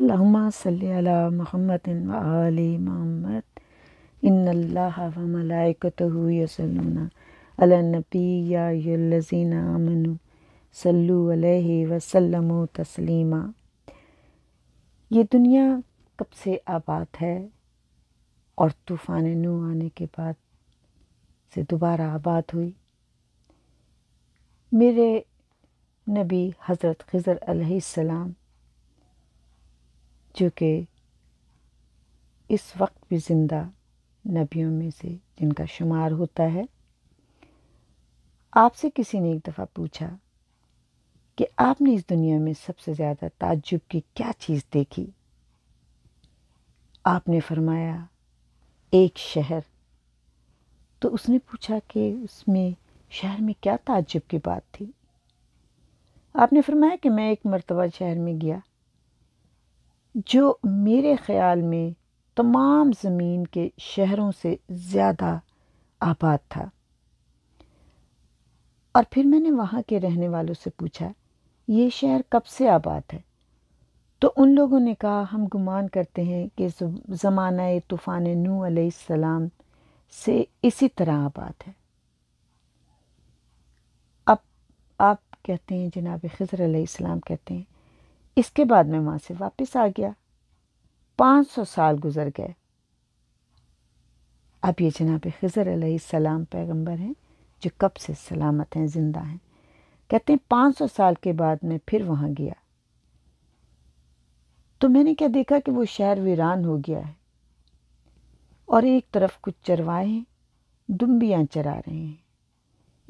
अल्लाहुम्मा सल्ली अला मोहम्मद व आली मोहम्मद इन अल्लाह ये दुनिया कब से आबाद है और तूफ़ान नू आने के बाद से दोबारा आबाद हुई मेरे नबी हज़रत खज़र सलाम जो कि इस वक्त भी ज़िंदा नबियों में से जिनका शुमार होता है आपसे किसी ने एक दफ़ा पूछा कि आपने इस दुनिया में सबसे ज़्यादा ताज्जुब की क्या चीज़ देखी आपने फरमाया एक शहर तो उसने पूछा कि उसमें शहर में क्या ताज्जुब की बात थी आपने फरमाया कि मैं एक मरतबा शहर में गया जो मेरे ख़्याल में तमाम ज़मीन के शहरों से ज़्यादा आबाद था और फिर मैंने वहाँ के रहने वालों से पूछा ये शहर कब से आबाद है तो उन लोगों ने कहा हम गुमान करते हैं कि ज़माना तूफ़ान नू सलाम से इसी तरह आबाद है अब आप कहते हैं जनाब खज़र सलाम कहते हैं इसके बाद मैं वहाँ से वापस आ गया पाँच सौ साल गुजर गए अब ये जनाब खज़र सलाम पैगंबर हैं जो कब से सलामत हैं ज़िंदा हैं कहते हैं पाँच सौ साल के बाद मैं फिर वहाँ गया तो मैंने क्या देखा कि वो शहर वीरान हो गया है और एक तरफ कुछ हैं दुम्बियाँ चरा रहे हैं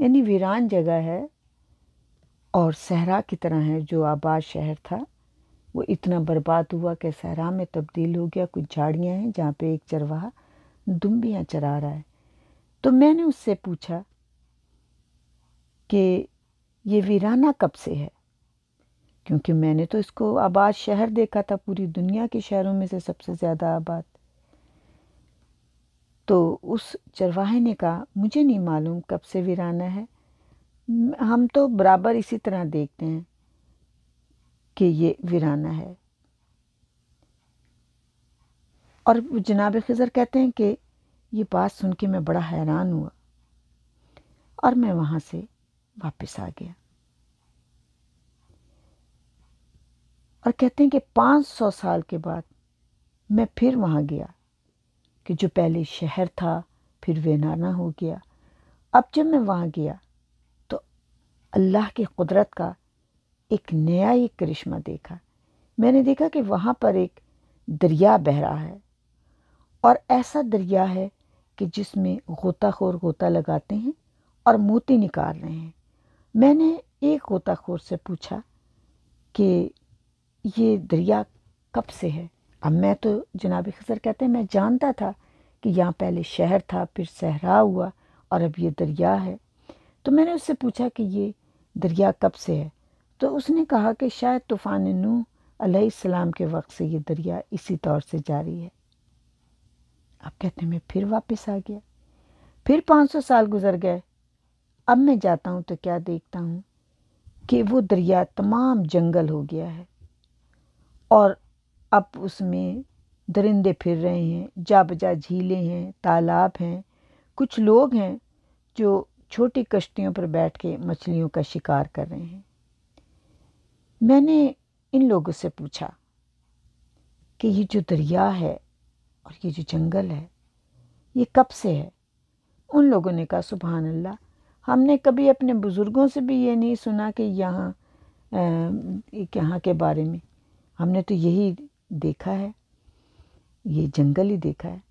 यानी वीरान जगह है और सहरा की तरह है जो आबाद शहर था वो इतना बर्बाद हुआ कि सहरा में तब्दील हो गया कुछ झाड़ियाँ हैं जहाँ पे एक चरवाहा दुम्बियाँ चरा रहा है तो मैंने उससे पूछा कि ये वीराना कब से है क्योंकि मैंने तो इसको आबाद शहर देखा था पूरी दुनिया के शहरों में से सबसे ज़्यादा आबाद तो उस चरवाहे ने कहा मुझे नहीं मालूम कब से वीराना है हम तो बराबर इसी तरह देखते हैं कि ये वीराना है और जनाब खज़र कहते हैं कि ये बात सुन के मैं बड़ा हैरान हुआ और मैं वहाँ से वापस आ गया और कहते हैं कि 500 साल के बाद मैं फिर वहाँ गया कि जो पहले शहर था फिर वेनाना हो गया अब जब मैं वहाँ गया तो अल्लाह की कुदरत का एक नया ही करिश्मा देखा मैंने देखा कि वहाँ पर एक दरिया बह रहा है और ऐसा दरिया है कि जिसमें गोताखोर गोता लगाते हैं और मोती निकाल रहे हैं मैंने एक गोताखोर से पूछा कि ये दरिया कब से है अब मैं तो जनाब खजर कहते हैं मैं जानता था कि यहाँ पहले शहर था फिर सहरा हुआ और अब ये दरिया है तो मैंने उससे पूछा कि ये दरिया कब से है तो उसने कहा कि शायद तूफ़ान नू अलैहिस्सलाम के वक्त से ये दरिया इसी तौर से जारी है अब कहते हैं मैं फिर वापस आ गया फिर पाँच सौ साल गुजर गए अब मैं जाता हूँ तो क्या देखता हूँ कि वो दरिया तमाम जंगल हो गया है और अब उसमें दरिंदे फिर रहे हैं जा बजा झीलें हैं तालाब हैं कुछ लोग हैं जो छोटी कश्तियों पर बैठ के मछलियों का शिकार कर रहे हैं मैंने इन लोगों से पूछा कि ये जो दरिया है और ये जो जंगल है ये कब से है उन लोगों ने कहा सुबह अल्लाह हमने कभी अपने बुज़ुर्गों से भी ये नहीं सुना कि यहाँ यहाँ के बारे में हमने तो यही देखा है ये जंगल ही देखा है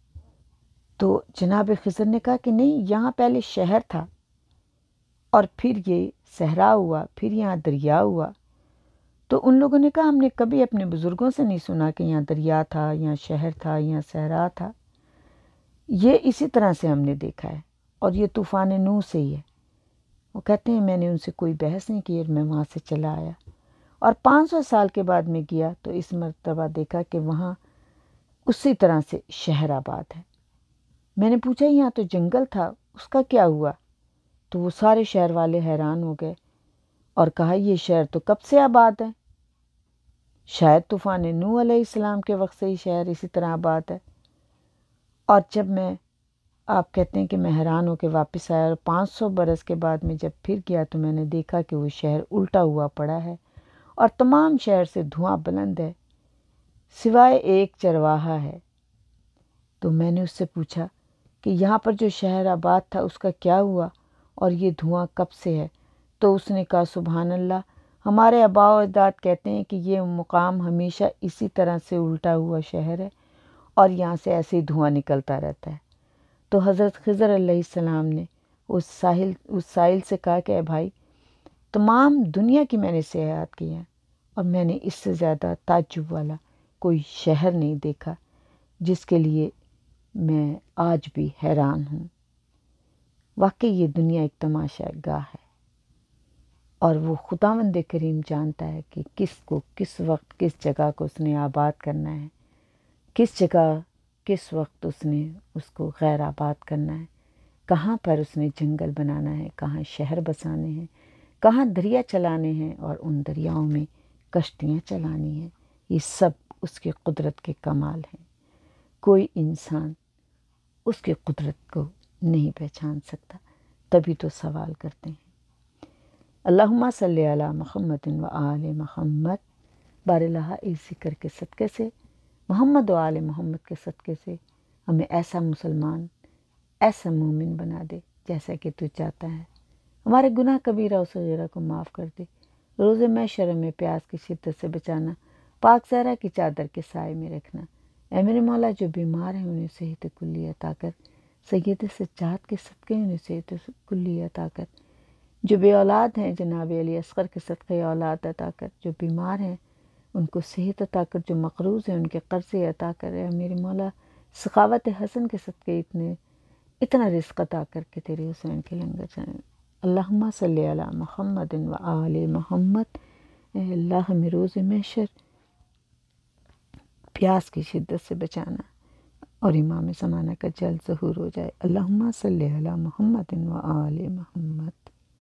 तो जनाब खजर ने कहा कि नहीं यहाँ पहले शहर था और फिर ये सहरा हुआ फिर यहाँ दरिया हुआ तो उन लोगों ने कहा हमने कभी अपने बुज़ुर्गों से नहीं सुना कि यहाँ दरिया था यहाँ शहर था यहाँ सहरा था ये इसी तरह से हमने देखा है और ये तूफ़ान नूह से ही है वो कहते हैं मैंने उनसे कोई बहस नहीं की और मैं वहाँ से चला आया और 500 साल के बाद में गया तो इस मरतबा देखा कि वहाँ उसी तरह से शहर आबाद है मैंने पूछा यहाँ तो जंगल था उसका क्या हुआ तो वो सारे शहर वाले हैरान हो गए और कहा यह शहर तो कब से आबाद है शायद तूफ़ान नू आसमाम के वक्त से ही शहर इसी तरह आबाद है और जब मैं आप कहते हैं कि मैं हैरान होकर वापस आया और पाँच सौ बरस के बाद में जब फिर गया तो मैंने देखा कि वो शहर उल्टा हुआ पड़ा है और तमाम शहर से धुआं बुलंद है सिवाय एक चरवाहा है तो मैंने उससे पूछा कि यहाँ पर जो शहर आबाद था उसका क्या हुआ और ये धुआं कब से है तो उसने कहा सुबहान अल्लाह हमारे आबा अजदाद कहते हैं कि ये मुकाम हमेशा इसी तरह से उल्टा हुआ शहर है और यहाँ से ऐसे ही धुआं निकलता रहता है तो हज़रत खज़र सलाम ने उस साहिल उस साहिल से कहा कि भाई तमाम दुनिया की मैंने सियात की है और मैंने इससे ज़्यादा ताजुब वाला कोई शहर नहीं देखा जिसके लिए मैं आज भी हैरान हूँ वाकई ये दुनिया एक तमाशा गाह है और वो खुदावंद करीम जानता है कि किस को किस वक्त किस जगह को उसने आबाद करना है किस जगह किस वक्त उसने उसको गैर आबाद करना है कहाँ पर उसने जंगल बनाना है कहाँ शहर बसाने हैं कहाँ दरिया चलाने हैं और उन दरियाओं में कश्तियाँ चलानी हैं ये सब उसके कुदरत के कमाल हैं कोई इंसान उसके कुदरत को नहीं पहचान सकता तभी तो सवाल करते हैं अल्लाहुम्मा सल अला महमद व आल महमद बारलाहा ज़िक्र के सदक़े से मोहम्मद आल मोहम्मद के सदक़े से हमें ऐसा मुसलमान ऐसा मोमिन बना दे जैसा कि तू चाहता है हमारे गुनाह कबीरा और सगीरा को माफ़ कर दे रोज़े में शर्म में प्यास की शिद्दत से बचाना पाक जहरा की चादर के साय में रखना ए मेरे मौला जो बीमार हैं उन्हें सेहत कुल्ली अता कर सैद सज्जात के सदक़े उन्हें सेहत कुल्ली अता कर जो बे औलाद हैं जनाब अली असगर के सदक़े औलाद अदा कर जो बीमार हैं उनको सेहत अता कर जो मकरूज़ हैं उनके कर्ज़े अता कर मेरे मौला सखावत हसन के सदक़े इतने इतना रिस्क अता करके तेरे हुसैन के लंगर जाएँ अल्लाह सल महमद व आल महमद अल्लाह में रोज़ महशर प्यास की शिद्दत से बचाना और इमाम ज़माना का जल्द ज़हूर हो जाए अल्लाह सल महमद व आल महमद